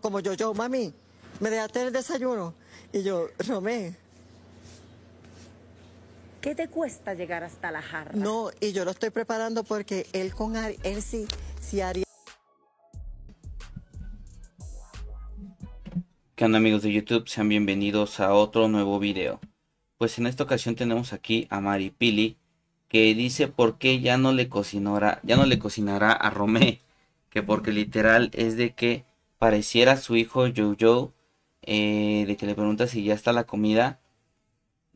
como yo, yo, mami, me dejaste el desayuno. Y yo, Romé. ¿Qué te cuesta llegar hasta la jarra? No, y yo lo estoy preparando porque él con Ari, él sí, sí haría. ¿Qué onda amigos de YouTube? Sean bienvenidos a otro nuevo video. Pues en esta ocasión tenemos aquí a Mari Pili que dice por qué ya no le cocinará, ya no le cocinará a Romé, que porque literal es de que pareciera su hijo Jojo, eh, de que le pregunta si ya está la comida.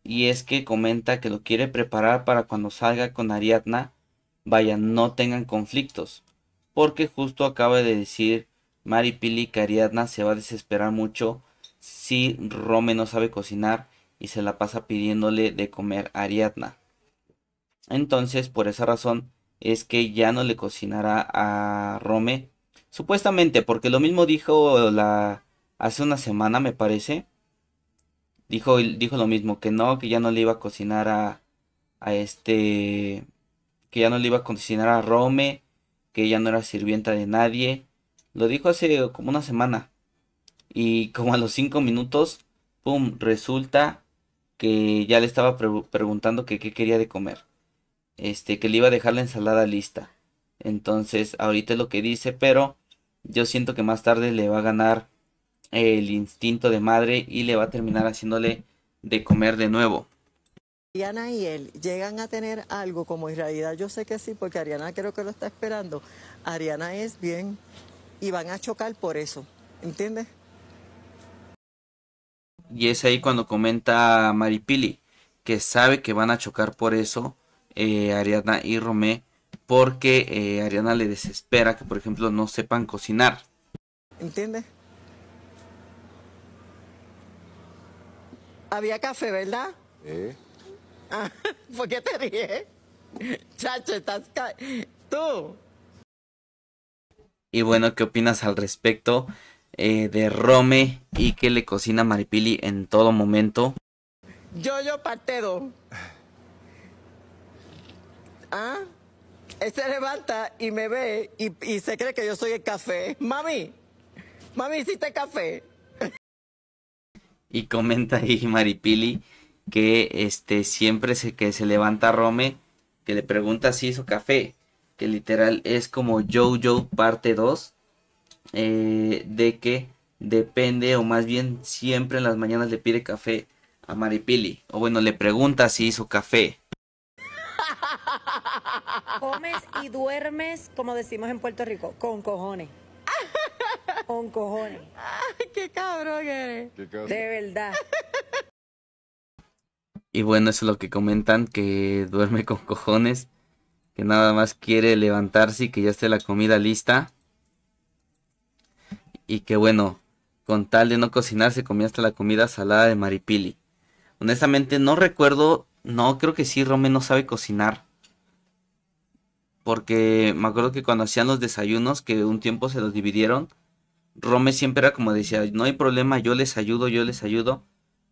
Y es que comenta que lo quiere preparar para cuando salga con Ariadna, vaya, no tengan conflictos. Porque justo acaba de decir Mari Pili que Ariadna se va a desesperar mucho si Rome no sabe cocinar y se la pasa pidiéndole de comer a Ariadna. Entonces, por esa razón, es que ya no le cocinará a Rome Supuestamente, porque lo mismo dijo la hace una semana, me parece. Dijo, dijo lo mismo, que no, que ya no le iba a cocinar a, a este. Que ya no le iba a cocinar a Rome. Que ya no era sirvienta de nadie. Lo dijo hace como una semana. Y como a los cinco minutos, pum, resulta que ya le estaba preguntando que qué quería de comer. Este, que le iba a dejar la ensalada lista. Entonces, ahorita es lo que dice, pero yo siento que más tarde le va a ganar el instinto de madre y le va a terminar haciéndole de comer de nuevo. Ariana y él llegan a tener algo como en realidad yo sé que sí, porque Ariana creo que lo está esperando. Ariana es bien y van a chocar por eso, ¿entiendes? Y es ahí cuando comenta Maripili que sabe que van a chocar por eso eh, Ariana y Romé porque eh, Ariana le desespera que, por ejemplo, no sepan cocinar. ¿Entiende? Había café, ¿verdad? ¿Eh? ¿Por qué te ríes? Chacho, estás... Tú. Y bueno, ¿qué opinas al respecto eh, de Rome y que le cocina Maripili en todo momento? Yo, yo, partido. ¿Ah? Él se levanta y me ve y, se cree que yo soy el café. Mami, mami, hiciste café. Y comenta ahí Maripili que este siempre se, que se levanta Rome, que le pregunta si hizo café, que literal es como Jojo parte 2, eh, de que depende o más bien siempre en las mañanas le pide café a Maripili, o bueno, le pregunta si hizo café. Comes y duermes, como decimos en Puerto Rico, con cojones. Con cojones. Ay, qué cabrón eres. De verdad. Y bueno, eso es lo que comentan, que duerme con cojones, que nada más quiere levantarse y que ya esté la comida lista. Y que bueno, con tal de no cocinar se comía hasta la comida salada de maripili. Honestamente no recuerdo, no creo que sí, Rome no sabe cocinar. Porque me acuerdo que cuando hacían los desayunos, que un tiempo se los dividieron, Rome siempre era como decía, no hay problema, yo les ayudo, yo les ayudo.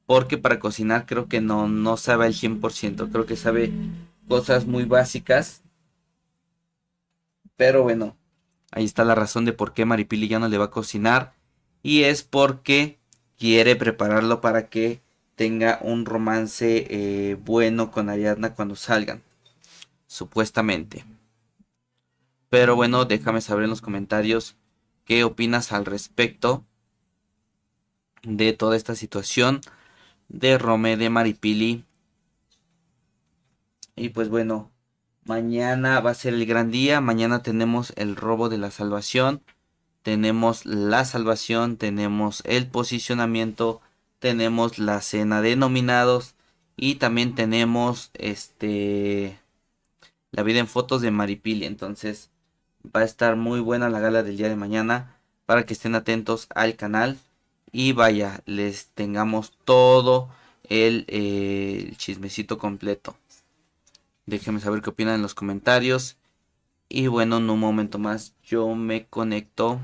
Porque para cocinar creo que no, no sabe al 100%, creo que sabe cosas muy básicas. Pero bueno, ahí está la razón de por qué Maripili ya no le va a cocinar. Y es porque quiere prepararlo para que tenga un romance eh, bueno con Ariadna cuando salgan. Supuestamente. Pero bueno, déjame saber en los comentarios qué opinas al respecto de toda esta situación de Rome, de Maripili. Y pues bueno, mañana va a ser el gran día. Mañana tenemos el robo de la salvación. Tenemos la salvación, tenemos el posicionamiento, tenemos la cena de nominados y también tenemos este la vida en fotos de Maripili. Entonces, Va a estar muy buena la gala del día de mañana para que estén atentos al canal y vaya, les tengamos todo el, eh, chismecito completo. Déjenme saber qué opinan en los comentarios. Y bueno, en un momento más yo me conecto.